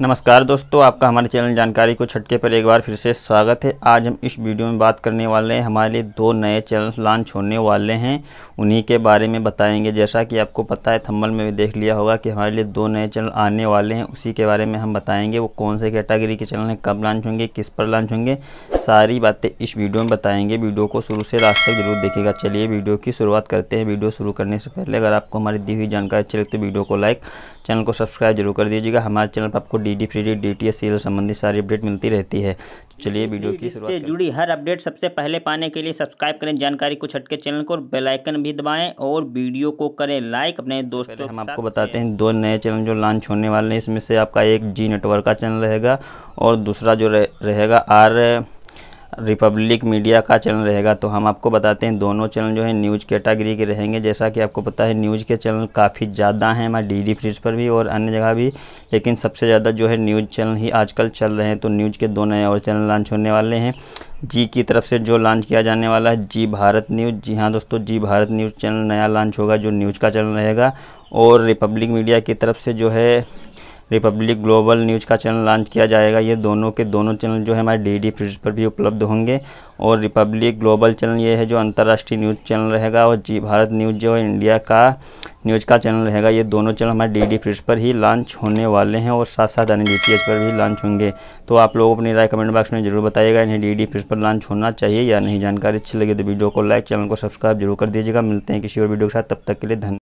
नमस्कार दोस्तों आपका हमारे चैनल जानकारी को छटके पर एक बार फिर से स्वागत है आज हम इस वीडियो में बात करने वाले हैं हमारे लिए दो नए चैनल लॉन्च होने वाले हैं उन्हीं के बारे में बताएंगे जैसा कि आपको पता है थंबल में भी देख लिया होगा कि हमारे लिए दो नए चैनल आने वाले हैं उसी के बारे में हम बताएँगे वो कौन से कैटेगरी के चैनल हैं कब लॉन्च होंगे किस पर लॉन्च होंगे सारी बातें इस वीडियो में बताएंगे वीडियो को शुरू से रास्ते जरूर देखेगा चलिए वीडियो की शुरुआत करते हैं वीडियो शुरू करने से पहले अगर आपको हमारी दी हुई जानकारी अच्छी तो वीडियो को लाइक चैनल को सब्सक्राइब जरूर कर दीजिएगा हमारे चैनल पर आपको D D free D D T S serial संबंधी सारी अपडेट मिलती रहती है चलिए वीडियो की से जुड़ी हर अपडेट सबसे पहले पाने के लिए सब्सक्राइब करें जानकारी को छटके चैनल को और बेलाइकन भी दबाएँ और वीडियो को करें लाइक अपने दोस्तों हम आपको बताते हैं दो नए चैनल जो लॉन्च होने वाले हैं इसमें से आपका एक जी नेटवर्क का चैनल रहेगा और दूसरा जो रहेगा आर रिपब्लिक मीडिया का चैनल रहेगा तो हम आपको बताते हैं दोनों चैनल जो है न्यूज़ कैटेगरी के रहेंगे जैसा कि आपको पता है न्यूज़ के चैनल काफ़ी ज़्यादा हैं हमारे डी डी फ्रिज पर भी और अन्य जगह भी लेकिन सबसे ज़्यादा जो है न्यूज़ चैनल ही आजकल चल रहे हैं तो न्यूज़ के दो नए और चैनल लॉन्च होने वाले हैं जी की तरफ से जो लॉन्च किया जाने वाला है जी भारत न्यूज़ जी हाँ दोस्तों जी भारत न्यूज़ चैनल नया लॉन्च होगा जो न्यूज़ का चैनल रहेगा और रिपब्लिक मीडिया की तरफ से जो है रिपब्लिक ग्लोबल न्यूज़ का चैनल लॉन्च किया जाएगा ये दोनों के दोनों चैनल जो है हमारे डी डी फ्रिज पर भी उपलब्ध होंगे और रिपब्लिक ग्लोबल चैनल ये है जो अंतर्राष्ट्रीय न्यूज़ चैनल रहेगा और जी भारत न्यूज़ जो है इंडिया का न्यूज़ का चैनल रहेगा ये दोनों चैनल हमारे डी डी फ्रिज पर ही लॉन्च होने वाले हैं और साथ साथ यानी डी टी एच पर भी लॉन्च होंगे तो आप लोग अपनी राय कमेंट बॉक्स में जरूर बताइएगा इन्हें डी डी फ्रिज पर लॉन्च होना चाहिए या नहीं जानकारी अच्छी लगे तो वीडियो को लाइक चैनल को सब्सक्राइब जरूर कर दीजिएगा मिलते हैं किसी और वीडियो के साथ तब तक के लिए धन्यवाद